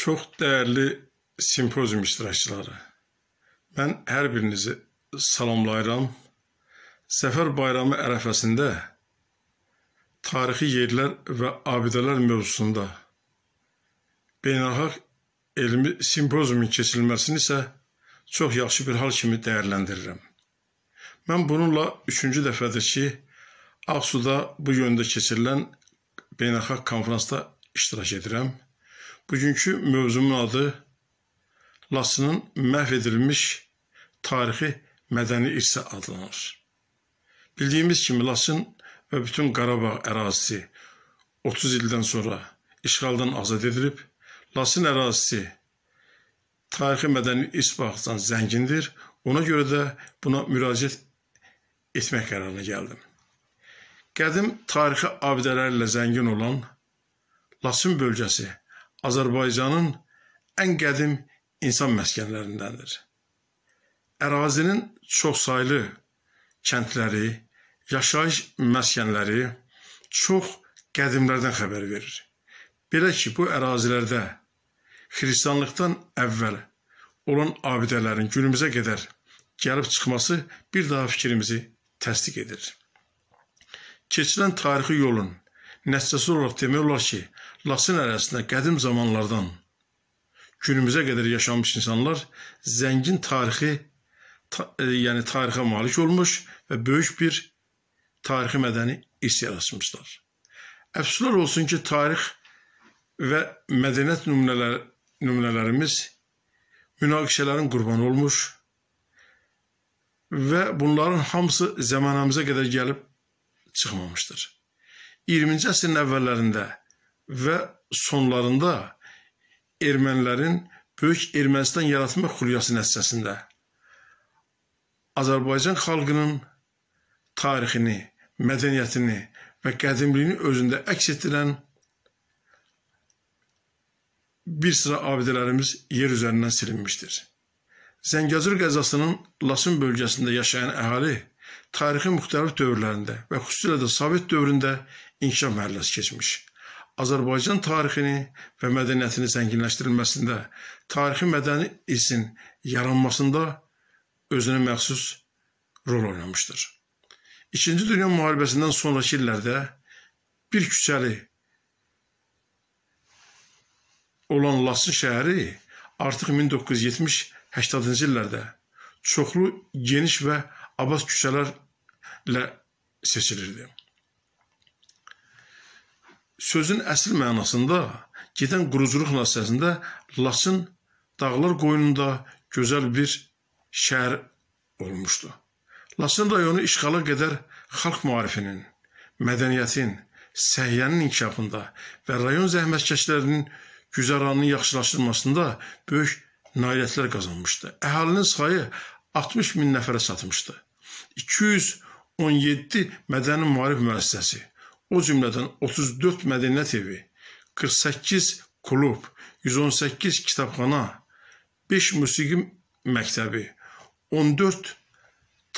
Çox dəyərli simpozium iştirakçıları. Mən hər birinizi salamlayıram. Səfər bayramı ərəfəsində tarixi yerlər və abidələr mövzusunda beynəlxalq elmi simpoziumun keçirilməsini isə çox yaxşı bir hal kimi dəyərləndirirəm. Mən bununla 3-cü dəfədir ki, Ağsuda bu yöndə keçirilən beynəlxalq konfransda iştirak edirəm. Bugünkü mövzumun adı Laçının məhv edilmiş tarixi mədəni irsi adlanır. Bildiyimiz kimi Laçın və bütün Qarabağ ərazisi 30 ildən sonra işğaldan azad edilib. Laçın ərazisi tarixi mədəni irs baxımından zəngindir. Ona görə də buna müraciət etmək qərarına gəldim. Qədim tarixi abidələrlə zəngin olan Laçın bölgəsi Azərbaycanın ən qədim insan məskənlərindəndir. Ərazinin çoxsaylı kəndləri, yaşayış məskənləri çox qədimlərdən xəbər verir. Belə ki, bu ərazilərdə xristianlıqdan əvvəl olan abidələrin günümüzə qədər gəlib çıxması bir daha fikrimizi təsdiq edir. Keçilən tarixi yolun nəticəsi olaraq demək olar ki, Laçın ərazisində qədim zamanlardan günümüzə qədər yaşamış insanlar zəngin tarixi, ta, e, yəni tarixə malik olmuş və böyük bir tarixi mədəni irs yaratmışlar. Əfsuslar olsun ki, tarix və mədəniyyət nümunələr, nümunələrimiz münaqişələrin qurbanı olmuş və bunların hamısı zəmanəmizə qədər gəlib çıxmamışdır. 20-ci əsrin əvvəllərində və sonlarında ermənilərin Böyük Ermənistan yaratma xülyası nəticəsində Azərbaycan xalqının tarixini, mədəniyyətini və qədimliyini özündə əks etdirən bir sıra abidələrimiz yer üzərindən silinmişdir. Zəngəzur qəzasının Laçın bölgəsində yaşayan əhali tarixin müxtəlif dövrlərində və xüsusilə də Sovet dövründə inkişaf mərhələsi keçmiş. Azərbaycan tarixini və mədəniyyətini zənginləşdirilməsində, tarixi mədəni irsin yaranmasında özünə məxsus rol oynamışdır. İkinci Dünya müharibəsindən sonrakı illərdə bir küçəli olan Laçın şəhəri artıq 1970-80-ci illərdə çoxlu geniş və Abbas küçələrlə seçilirdi. Sözün əsl mənasında gedən quruculuq nəticəsində Laçın dağlar qoynunda gözəl bir şəhər olmuşdu. Laçın rayonu işğala qədər xalq maarifinin, mədəniyyətin, səhiyyənin inkişafında və rayon zəhmətkeşlərinin güzəranının yaxşılaşdırılmasında böyük nailiyyətlər qazanmışdı. Əhalinin sayı 60 min nəfərə çatmışdı. 217 mədəni maarif müəssisəsi, o cümlədən 34 mədəniyyət evi, 48 klub, 118 kitabxana, 5 musiqi məktəbi, 14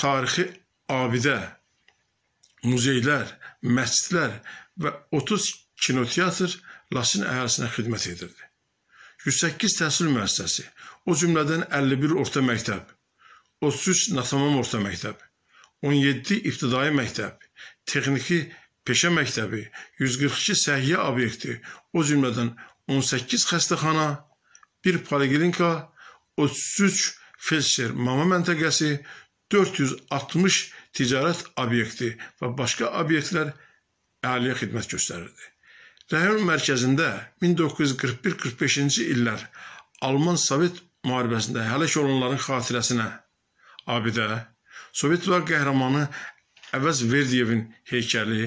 tarixi abidə, muzeylər, məscidlər və 30 kinoteyatr Laçın əhalisinə xidmət edirdi. 108 təhsil müəssisəsi, o cümlədən 51 orta məktəb, 33 Natamam orta məktəb, 17 ibtidai məktəb, texniki peşə məktəbi, 142 səhiyyə obyekti, o cümlədən 18 xəstəxana, 1 poliklinika, 33 felçer mama məntəqəsi, 460 ticarət obyekti və başqa obyektlər əhaliyə xidmət göstərirdi. Rayon mərkəzində 1941-45-ci illər Alman-Sovet müharibəsində hələk olanların xatirəsinə abidə, Sovet İttifaqı qəhrəmanı Əvəz Verdiyevin heykəli,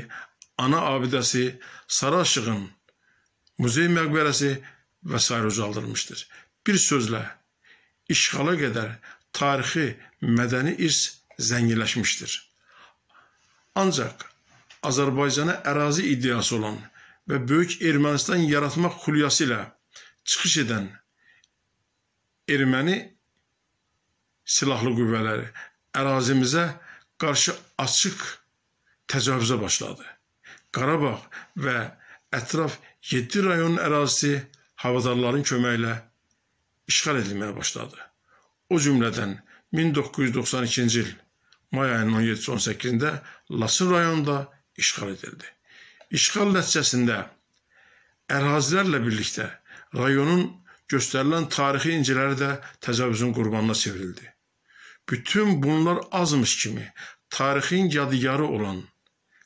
ana abidəsi, Saraşığın muzey məqbərəsi və s. ucaldılmışdır. Bir sözlə, işğala qədər tarixi mədəni irs zənginləşmişdir. Ancaq Azərbaycana ərazi iddiası olan və böyük Ermənistan yaratmaq xülyası ilə çıxış edən erməni silahlı qüvvələri ərazimizə qarşı açıq təcavüzə başladı. Qarabağ və ətraf 7 rayon ərazisi havadarların köməklə işğal edilməyə başladı. O cümlədən 1992-ci il may ayının 17-18-də Laçın rayonunda işğal edildi. İşğal nəticəsində ərazilərlə birlikdə rayonun göstərilən tarixi inciləri də təcavüzün qurbanına çevrildi bütün bunlar azmış kimi tarixin yadigarı olan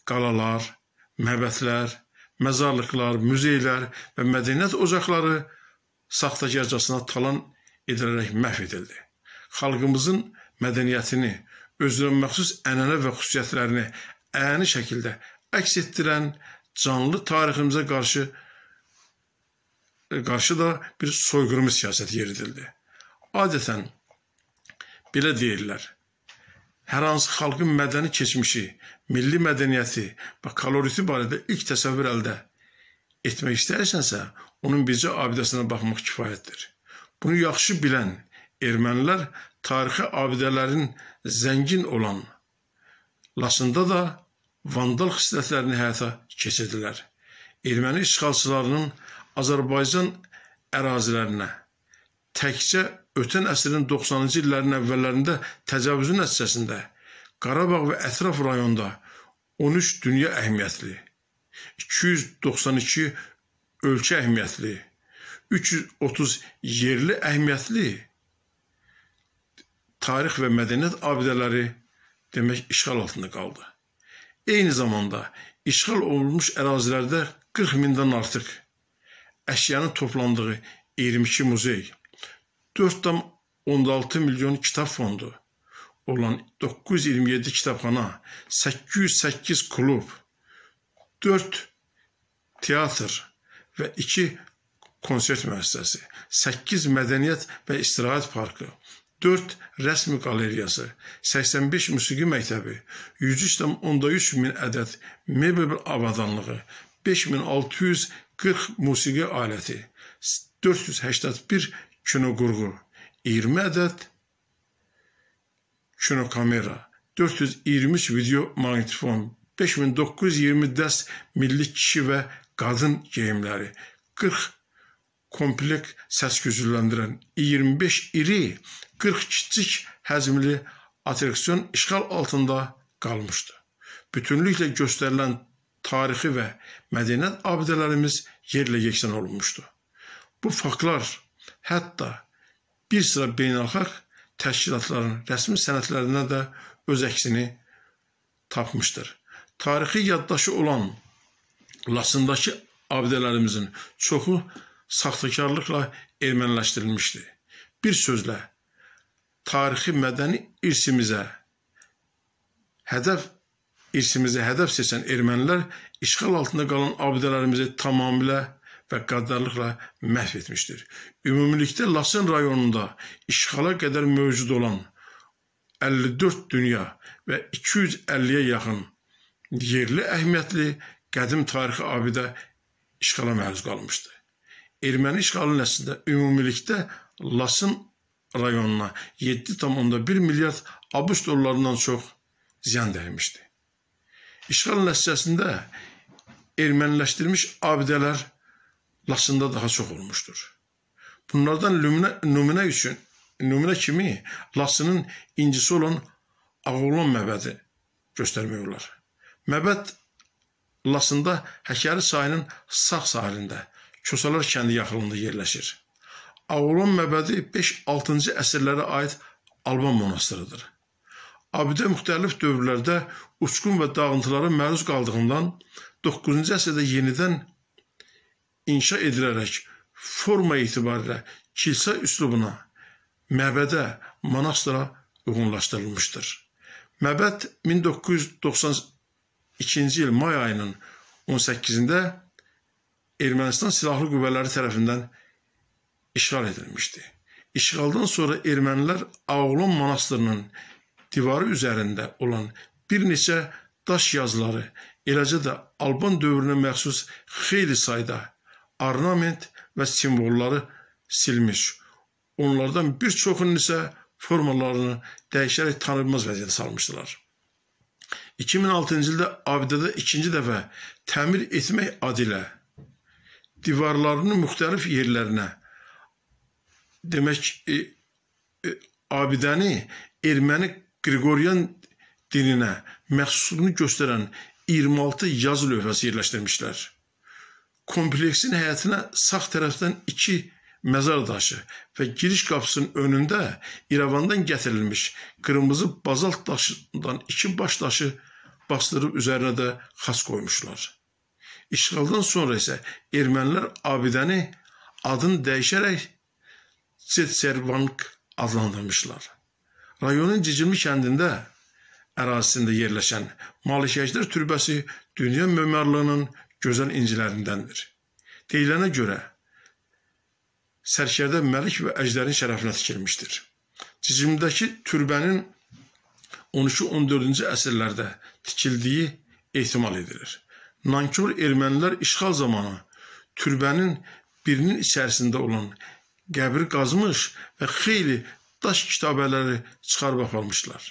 qalalar, məbədlər, məzarlıqlar, muzeylər və mədəniyyət ocaqları saxtakarcasına talan edilərək məhv edildi. Xalqımızın mədəniyyətini, özünə məxsus ənənə və xüsusiyyətlərini əyani şəkildə əks etdirən canlı tariximizə qarşı qarşı da bir soyqırımı siyasəti yeridildi. Adətən belə deyirlər. Hər hansı xalqın mədəni keçmişi, milli mədəniyyəti və kaloriti barədə ilk təsəvvür əldə etmək istəyirsənsə, onun bircə abidəsinə baxmaq kifayətdir. Bunu yaxşı bilən ermənilər tarixi abidələrin zəngin olan Lasında da vandal xislətlərini həyata keçirdilər. Erməni işğalçılarının Azərbaycan ərazilərinə təkcə ötən əsrin 90-cı illərin əvvəllərində təcavüzü nəticəsində Qarabağ və ətraf rayonda 13 dünya əhəmiyyətli, 292 ölkə əhəmiyyətli, 330 yerli əhəmiyyətli tarix və mədəniyyət abidələri demək işğal altında qaldı. Eyni zamanda işğal olunmuş ərazilərdə 40 mindən artıq əşyanın toplandığı 22 muzey, 4,6 milyon kitab fondu olan 927 kitabxana, 808 klub, 4 teatr və 2 konsert müəssisəsi, 8 mədəniyyət və istirahət parkı, 4 rəsm qaleriyası, 85 musiqi məktəbi, 103,3 min ədəd mebel avadanlığı, 5640 musiqi aləti, 481 kinoqurğu 20 ədəd, kinokamera 423 video magnetofon, 5920 dəst milli kişi və qadın geyimləri, 40 komplek səskücüləndirən 25 iri, 40 kiçik həzmli atraksiyon işğal altında qalmışdı. Bütünlüklə göstərilən tarixi və mədəniyyət abidələrimiz yerlə yeksan olunmuşdu. Bu faktlar hətta bir sıra beynəlxalq təşkilatların rəsmi sənədlərindən də öz əksini tapmışdır. Tarixi yaddaşı olan Laçındakı abidələrimizin çoxu saxtakarlıqla erməniləşdirilmişdi. Bir sözlə, tarixi mədəni irsimizə hədəf irsimizə hədəf seçən ermənilər işğal altında qalan abidələrimizi tamamilə və qəddarlıqla məhv etmişdir. Ümumilikdə Laçın rayonunda işğala qədər mövcud olan 54 dünya və 250-yə yaxın yerli əhəmiyyətli qədim tarixi abidə işğala məruz qalmışdı. Erməni işğalı nəslində ümumilikdə Laçın rayonuna 7,1 milyard ABŞ dollarından çox ziyan dəymişdi. İşğal nəticəsində erməniləşdirilmiş abidələr Laçında daha çox olmuşdur. Bunlardan nümunə, nümunə üçün nümunə kimi Laçının incisi olan Ağoğlan məbədi göstərmək olar. Məbəd Laçında Həkəri çayının sağ sahilində, Kösalar kəndi yaxınlığında yerləşir. Ağoğlan məbədi 5-6-cı əsrlərə aid Alban monastırıdır. Abidə müxtəlif dövrlərdə uçqun və dağıntılara məruz qaldığından 9-cu əsrdə yenidən inşa edilərək forma etibarilə kilsə üslubuna, məbədə, monastıra uyğunlaşdırılmışdır. Məbəd 1992-ci il may ayının 18-də Ermənistan Silahlı Qüvvələri tərəfindən işğal edilmişdi. İşğaldan sonra ermənilər Ağulun monastırının divarı üzərində olan bir neçə daş yazıları, eləcə də Alban dövrünə məxsus xeyli sayda ornament və simvolları silmiş. Onlardan bir çoxunun isə formalarını dəyişərək tanınmaz vəziyyətə salmışdılar. 2006-cı ildə abidədə ikinci dəfə təmir etmək adı ilə divarlarının müxtəlif yerlərinə demək e, e, abidəni erməni Qriqoryan dininə məxsusluğunu göstərən 26 yazı lövhəsi yerləşdirmişlər kompleksin həyətinə sağ tərəfdən iki məzar daşı və giriş qapısının önündə İrəvandan gətirilmiş qırmızı bazalt daşından iki baş daşı bastırıb üzərinə də xas qoymuşlar. İşğaldan sonra isə ermənilər abidəni adını dəyişərək Çetservank adlandırmışlar. Rayonun Cicimli kəndində ərazisində yerləşən Malikəjdər türbəsi dünya memarlığının gözəl incilərindəndir. Deyilənə görə sərkərdə Məlik və Əjdərin şərəfinə tikilmişdir. Cicimdəki türbənin 13-14-cü əsrlərdə tikildiyi ehtimal edilir. Nankor ermənilər işğal zamanı türbənin birinin içərisində olan qəbri qazmış və xeyli daş kitabələri çıxarıb aparmışlar.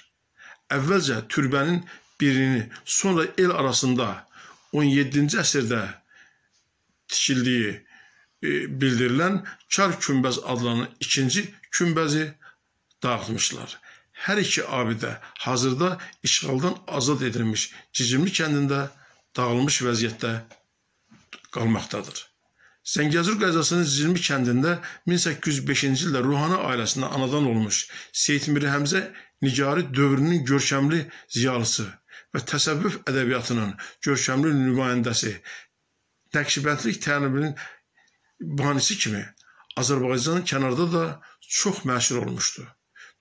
Əvvəlcə türbənin birini, sonra el arasında 17-ci əsrdə tikildiyi e, bildirilən Çar Kümbəz adlanan ikinci kümbəzi dağıtmışlar. Hər iki abidə hazırda işğaldan azad edilmiş Cicimli kəndində dağılmış vəziyyətdə qalmaqdadır. Zəngəzur qəzasının Zirmi kəndində 1805-ci ildə Ruhana ailəsində anadan olmuş Seyid Mir Həmzə Nicari dövrünün görkəmli ziyalısı və təsəvvüf ədəbiyyatının görkəmli nümayəndəsi, təqşibətlik təliminin banisi kimi Azərbaycanın kənarda da çox məşhur olmuşdu.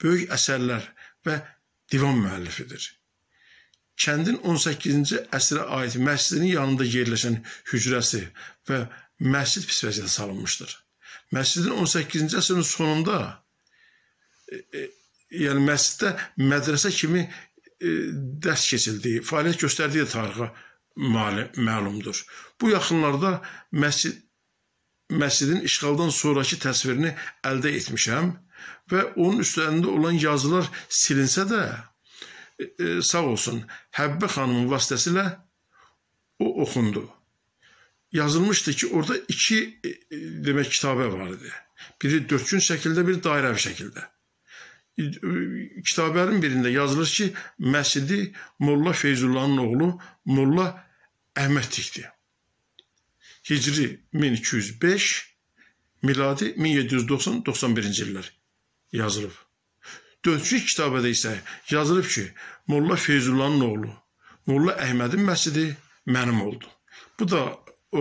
Böyük əsərlər və divan müəllifidir. Kəndin 18-ci əsrə aid məscidinin yanında yerləşən hücrəsi və məscid pis vəziyyətə salınmışdır. Məscidin 18-ci əsrin sonunda e, e, yəni məsciddə mədrəsə kimi E, dərs keçildiyi, fəaliyyət göstərdiyi tarixə məlumdur. Bu yaxınlarda məscid məscidin işğaldan sonrakı təsvirini əldə etmişəm və onun üstlərində olan yazılar silinsə də e, e sağ olsun Həbbə xanımın vasitəsilə o oxundu. Yazılmışdı ki, orada iki e, e demək kitabə var idi. Biri dörd gün şəkildə, biri dairəvi şəkildə kitabların birində yazılır ki, məscidi Molla Feyzullanın oğlu Molla Əhməd tikdi. Hicri 1205, miladi 1790-91-ci illər yazılıb. Dördüncü kitabədə isə yazılıb ki, Molla Feyzullanın oğlu Molla Əhmədin məscidi mənim oldu. Bu da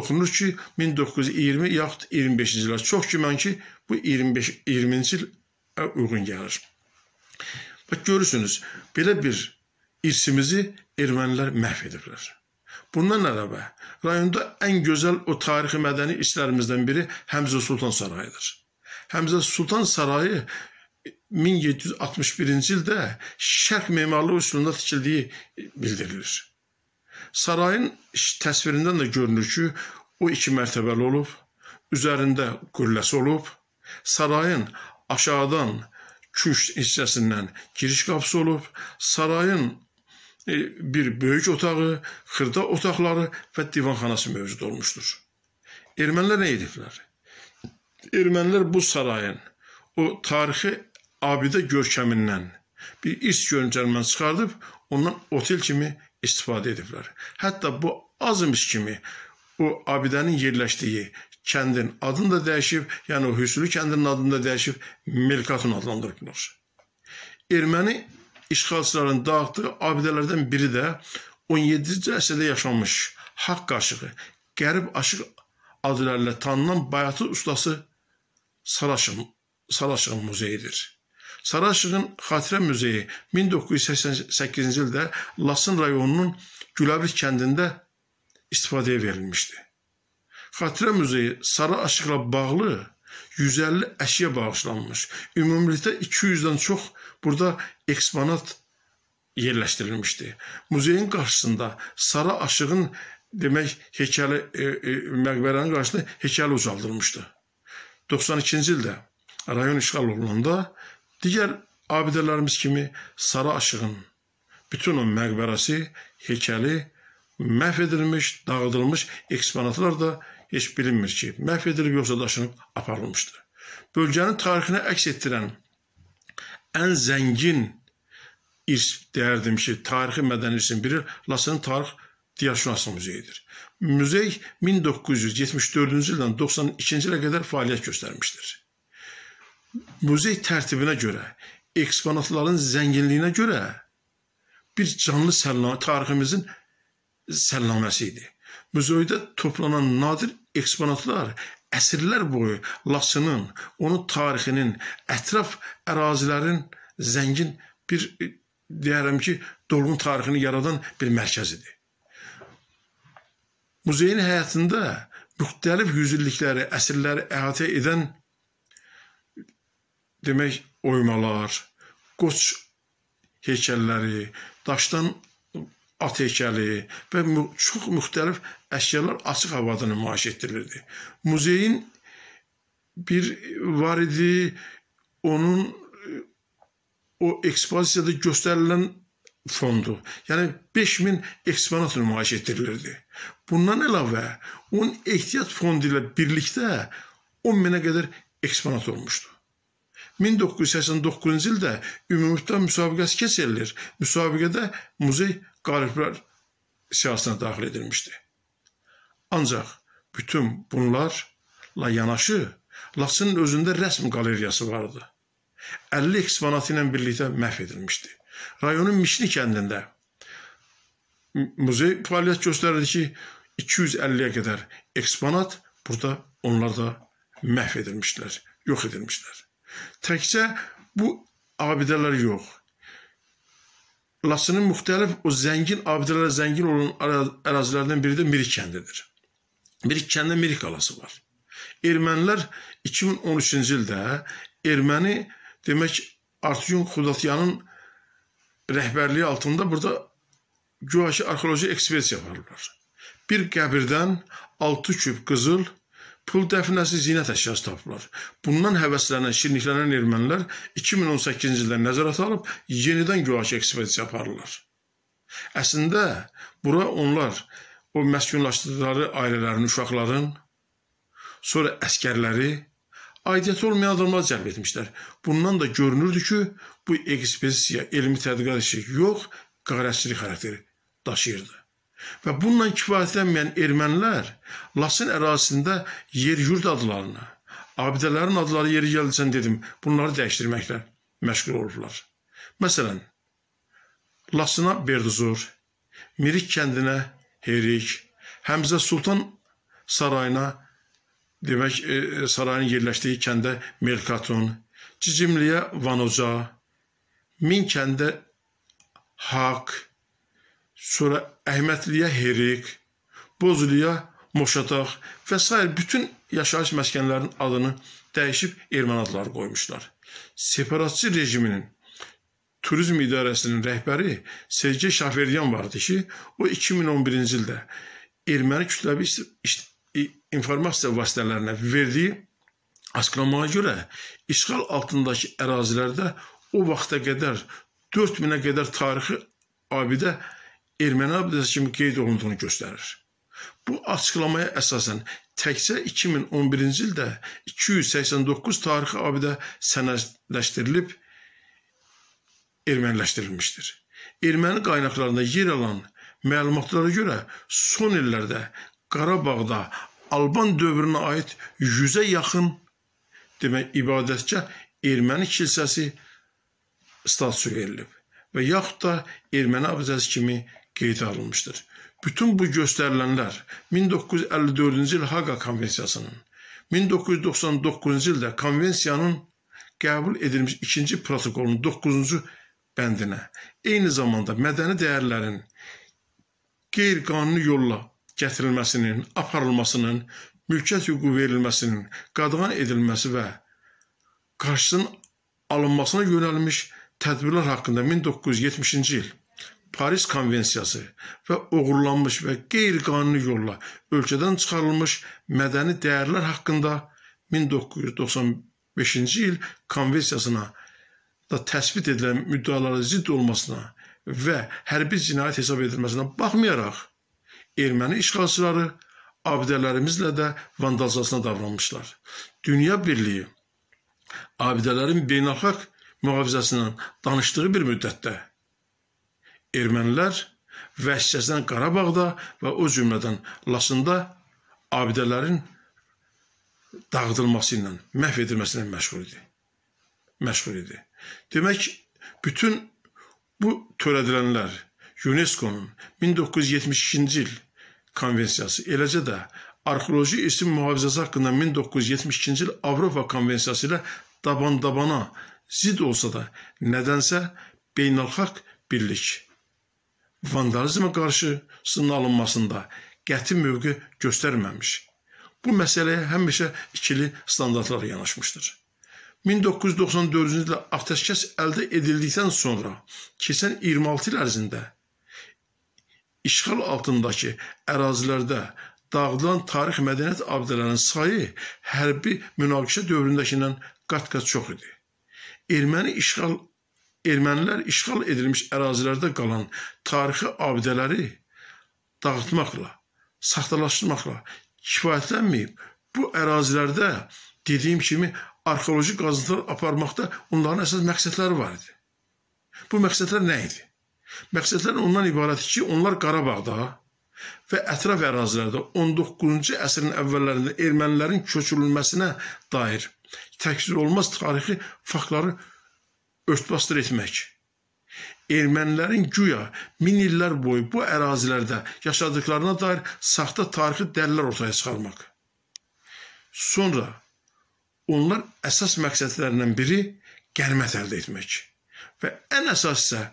oxunur ki, 1920 yaxud 25-ci illər. Çox güman ki, bu 25 20-ci il uyğun gəlir. Bax görürsünüz, belə bir irsimizi ermənilər məhv ediblər. Bundan əlavə, rayonda ən gözəl o tarixi mədəni işlərimizdən biri Həmzə Sultan Sarayıdır. Həmzə Sultan Sarayı 1761-ci e, ildə şərq memarlığı üsulunda tikildiyi e, bildirilir. Sarayın təsvirindən də görünür ki, o iki mərtəbəli olub, üzərində qülləsi olub, sarayın aşağıdan küşt hissəsindən giriş qapısı olub, sarayın e, bir böyük otağı, xırda otaqları və divanxanası mövcud olmuşdur. Ermənilər nə ediblər? Ermənilər bu sarayın o tarixi abidə görkəmindən bir is göncərmən çıxardıb ondan otel kimi istifadə ediblər. Hətta bu azmış kimi o abidənin yerləşdiyi kəndin adını da dəyişib, yəni o Hüsnü kəndinin adını da dəyişib, Melkatun adlandırıblar. Erməni işğalçıların dağıtdığı abidələrdən biri də 17-ci əsrdə yaşanmış haqq qarşığı, qərib aşıq adlarla tanınan bayatı ustası Saraşın, Saraşın muzeyidir. Saraşığın Xatirə Müzeyi 1988-ci ildə Laçın rayonunun Güləbrik kəndində istifadəyə verilmişdi. Xatirə Muzeyi Sarı Aşıqla bağlı 150 əşya bağışlanmış. Ümumilikdə 200-dən çox burada eksponat yerləşdirilmişdi. Muzeyin qarşısında Sarı Aşığın demək heykəli e, e, məqbərənin qarşısında heykəli ucaldılmışdı. 92-ci ildə rayon işğal olunanda digər abidələrimiz kimi Sarı Aşığın bütün o məqbərəsi, heykəli məhv edilmiş, dağıdılmış eksponatlar da heç bilinmir ki, məhv edilib yoxsa daşınıb aparılmışdır. Bölgənin tarixinə əks etdirən ən zəngin irs deyərdim ki, tarixi mədəni irsin biri Laçının tarix Diyaşünası muzeyidir. Muzey 1974-cü ildən 92-ci ilə qədər fəaliyyət göstərmişdir. Muzey tərtibinə görə, eksponatların zənginliyinə görə bir canlı səllamə tariximizin səllaməsidir. Muzeydə toplanan nadir eksponatlar əsrlər boyu Laçının, onun tarixinin, ətraf ərazilərin zəngin bir e, deyərəm ki, dolğun tarixini yaradan bir mərkəzidir. Muzeyin həyatında müxtəlif yüzillikləri, əsrləri əhatə edən demək oymalar, qoç heykəlləri, daşdan atəşəli və çox müxtəlif əşyalar açıq havada nümayiş etdirilirdi. Muzeyin bir var idi, onun e, o ekspozisiyada göstərilən fondu. Yəni 5000 eksponat nümayiş etdirilirdi. Bundan əlavə onun ehtiyat fondu ilə birlikdə 10 minə qədər eksponat olmuşdu. 1989-cu ildə ümumilikdə müsabiqəsi keçirilir. Müsabiqədə muzey qaliblər siyasına daxil edilmişdi. Ancaq bütün bunlarla yanaşı Laçının özündə rəsm qaleriyası vardı. 50 eksponatı ilə birlikdə məhv edilmişdi. Rayonun Mişli kəndində muzey fəaliyyət göstərirdi ki, 250-yə qədər eksponat burada onlar da məhv edilmişdilər, yox edilmişdilər. Təkcə bu abidələr yox, Laçının müxtəlif o zəngin abidələrlə zəngin olan ərazilərdən biri də Mirik kəndidir. Mirik kəndində Mirik qalası var. Ermənilər 2013-cü ildə erməni demək Artyun Xudatyanın rəhbərliyi altında burada güya ki arxeoloji ekspedisiya aparırlar. Bir qəbirdən 6 küp qızıl, pul dəfnəsi zinət əşyası tapıblar. Bundan həvəslənən, şirinliklənən ermənilər 2018-ci ildə nəzarət alıb yenidən güvahçı ekspedisiya aparırlar. Əslində bura onlar o məskunlaşdırdıqları ailələrin, uşaqların, sonra əskərləri, aidiyyəti olmayan adamlar cəlb etmişlər. Bundan da görünürdü ki, bu ekspedisiya elmi tədqiqat işi yox, qarətçilik xarakteri daşıyırdı. Və bununla kifayətlənməyən ermənilər Laçın ərazisində yer-yurd adlarını, abidələrin adları yeri gəldisən dedim, bunları dəyişdirməklə məşğul olurlar. Məsələn, Laçına Berduzur, Mirik kəndinə Herik, Həmzə Sultan sarayına demək e, sarayın yerləşdiyi kəndə Melkatun, Cicimliyə Vanoca, Min kəndə Haq, sonra Əhmədliyə Herik, Bozluya Moşataq və s. bütün yaşayış məskənlərinin adını dəyişib erməni adları qoymuşlar. Separatçı rejiminin turizm idarəsinin rəhbəri Sergey Şaferyan vardı ki, o 2011-ci ildə erməni kütləvi informasiya vasitələrinə verdiyi açıqlamaya görə işğal altındakı ərazilərdə o vaxta qədər 4000-ə qədər tarixi abidə erməni abidəsi kimi qeyd olunduğunu göstərir. Bu açıqlamaya əsasən təkcə 2011-ci ildə 289 tarixi abidə sənədləşdirilib erməniləşdirilmişdir. Erməni qaynaqlarında yer alan məlumatlara görə son illərdə Qarabağda Alban dövrünə aid 100-ə yaxın demək ibadətgah erməni kilsəsi statusu verilib və yaxud da erməni abidəsi kimi qeydə alınmışdır. Bütün bu göstərilənlər 1954-cü il Haqa Konvensiyasının, 1999-cu ildə konvensiyanın qəbul edilmiş ikinci protokolun 9-cu bəndinə, eyni zamanda mədəni dəyərlərin qeyri-qanuni yolla gətirilməsinin, aparılmasının, mülkiyyət hüququ verilməsinin qadağan edilməsi və qarşısının alınmasına yönəlmiş tədbirlər haqqında 1970-ci il Paris Konvensiyası və oğurlanmış və qeyri-qanuni yolla ölkədən çıxarılmış mədəni dəyərlər haqqında 1995-ci il konvensiyasına da təsbit edilən müddəalara zidd olmasına və hərbi cinayət hesab edilməsinə baxmayaraq erməni işğalçıları abidələrimizlə də vandalcasına davranmışlar. Dünya Birliyi abidələrin beynəlxalq mühafizəsindən danışdığı bir müddətdə ermənilər vəhşicəsinə Qarabağda və o cümlədən Laçında abidələrin dağıdılması ilə, məhv edilməsi ilə məşğul idi. Məşğul idi. Demək, bütün bu törədilənlər UNESCO-nun 1972-ci il konvensiyası, eləcə də arxeoloji isim mühafizəsi haqqında 1972-ci il Avropa konvensiyası ilə daban-dabana zidd olsa da, nədənsə beynəlxalq birlik vandalizmə qarşısının alınmasında qəti mövqe göstərməmiş. Bu məsələyə həmişə ikili standartlar yanaşmışdır. 1994-cü ildə atəşkəs əldə edildikdən sonra keçən 26 il ərzində işğal altındakı ərazilərdə dağıdılan tarix mədəniyyət abidələrinin sayı hərbi münaqişə dövründəkindən qat-qat çox idi. Erməni işğal ermənilər işğal edilmiş ərazilərdə qalan tarixi abidələri dağıtmaqla, saxtalaşdırmaqla kifayətlənməyib. Bu ərazilərdə dediyim kimi arxeoloji qazıntılar aparmaqda onların əsas məqsədləri var idi. Bu məqsədlər nə idi? Məqsədlər ondan ibarət ki, onlar Qarabağda və ətraf ərazilərdə 19-cu əsrin əvvəllərində ermənilərin köçürülməsinə dair təkrir olmaz tarixi faktları örtbasdır etmək. Ermənilərin güya min illər boyu bu ərazilərdə yaşadıqlarına dair saxta tarixi dəlillər ortaya çıxarmaq. Sonra onlar əsas məqsədlərindən biri qənimət əldə etmək və ən əsas isə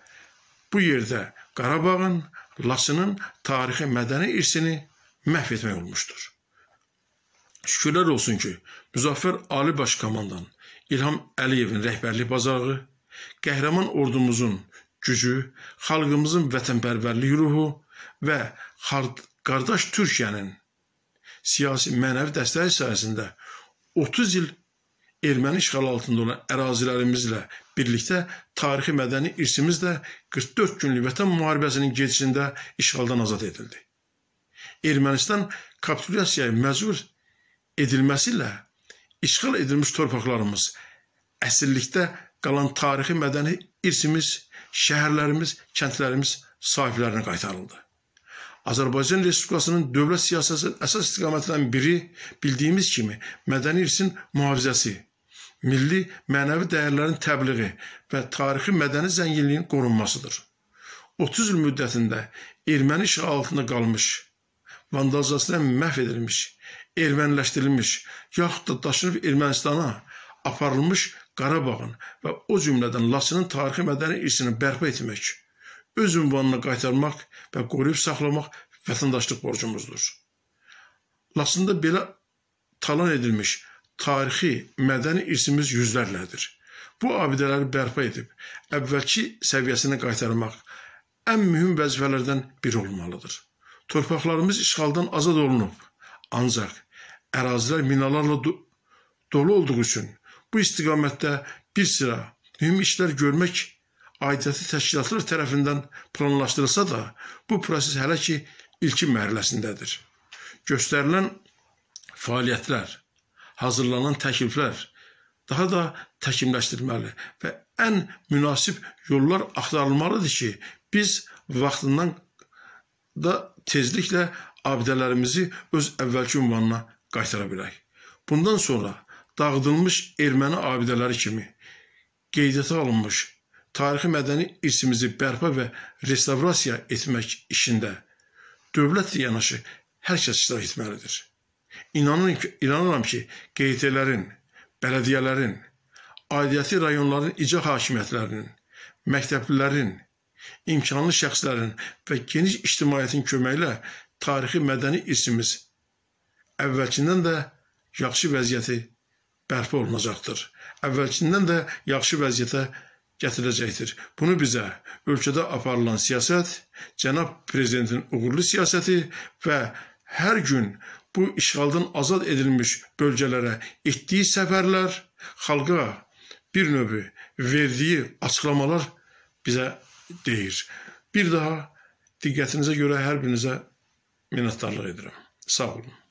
bu yerdə Qarabağın, Laçının tarixi mədəni irsini məhv etmək olmuşdur. Şükürlər olsun ki, Müzəffər Ali Baş Komandan İlham Əliyevin rəhbərlik bacarığı qəhrəman ordumuzun gücü, xalqımızın vətənpərvərlik ruhu və qardaş Türkiyənin siyasi mənəvi dəstəyi sayəsində 30 il erməni işğalı altında olan ərazilərimizlə birlikdə tarixi mədəni irsimiz də 44 günlük vətən müharibəsinin gedişində işğaldan azad edildi. Ermənistan kapitulyasiyaya məcbur edilməsi ilə işğal edilmiş torpaqlarımız əsirlikdə qalan tarixi mədəni irsimiz, şəhərlərimiz, kəndlərimiz sahiblərinə qaytarıldı. Azərbaycan Respublikasının dövlət siyasətinin əsas istiqamətindən biri bildiyimiz kimi mədəni irsin mühafizəsi, milli mənəvi dəyərlərin təbliği və tarixi mədəni zənginliyin qorunmasıdır. 30 il müddətində erməni işğal altında qalmış, vandalizasiyadan məhv edilmiş, erməniləşdirilmiş, yaxud da daşınıb Ermənistana aparılmış Qarabağın və o cümlədən Laçının tarixi mədəni irsini bərpa etmək, öz ünvanına qaytarmaq və qoruyub saxlamaq vətəndaşlıq borcumuzdur. Laçında belə talan edilmiş tarixi, mədəni irsimiz yüzlərlədir. Bu abidələri bərpa edib, əvvəlki səviyyəsinə qaytarmaq ən mühüm vəzifələrdən biri olmalıdır. Torpaqlarımız işğaldan azad olunub, ancaq ərazilər minalarla do dolu olduğu üçün Bu istiqamətdə bir sıra mühüm işlər görmək aidiyyəti təşkilatlar tərəfindən planlaşdırılsa da, bu proses hələ ki ilkin mərhələsindədir. Göstərilən fəaliyyətlər, hazırlanan təkliflər daha da təkmilləşdirməli və ən münasib yollar axtarılmalıdır ki, biz vaxtından da tezliklə abidələrimizi öz əvvəlki ünvanına qaytara bilək. Bundan sonra dağıdılmış erməni abidələri kimi qeydiyyata alınmış tarixi mədəni irsimizi bərpa və restavrasiya etmək işində dövlətlə yanaşı hər kəs iştirak etməlidir. İnanıram ki, inanıram ki QT-lərin, bələdiyyələrin, aidiyyəti rayonların icra hakimiyyətlərinin, məktəblilərin, imkanlı şəxslərin və geniş ictimaiyyətin köməyi ilə tarixi mədəni irsimiz əvvəlkindən də yaxşı vəziyyəti bərpa olunacaqdır. Əvvəlkindən də yaxşı vəziyyətə gətirəcəkdir. Bunu bizə ölkədə aparılan siyasət, cənab prezidentin uğurlu siyasəti və hər gün bu işğaldan azad edilmiş bölgələrə etdiyi səfərlər, xalqa bir növü verdiyi açıqlamalar bizə deyir. Bir daha diqqətinizə görə hər birinizə minnətdarlıq edirəm. Sağ olun.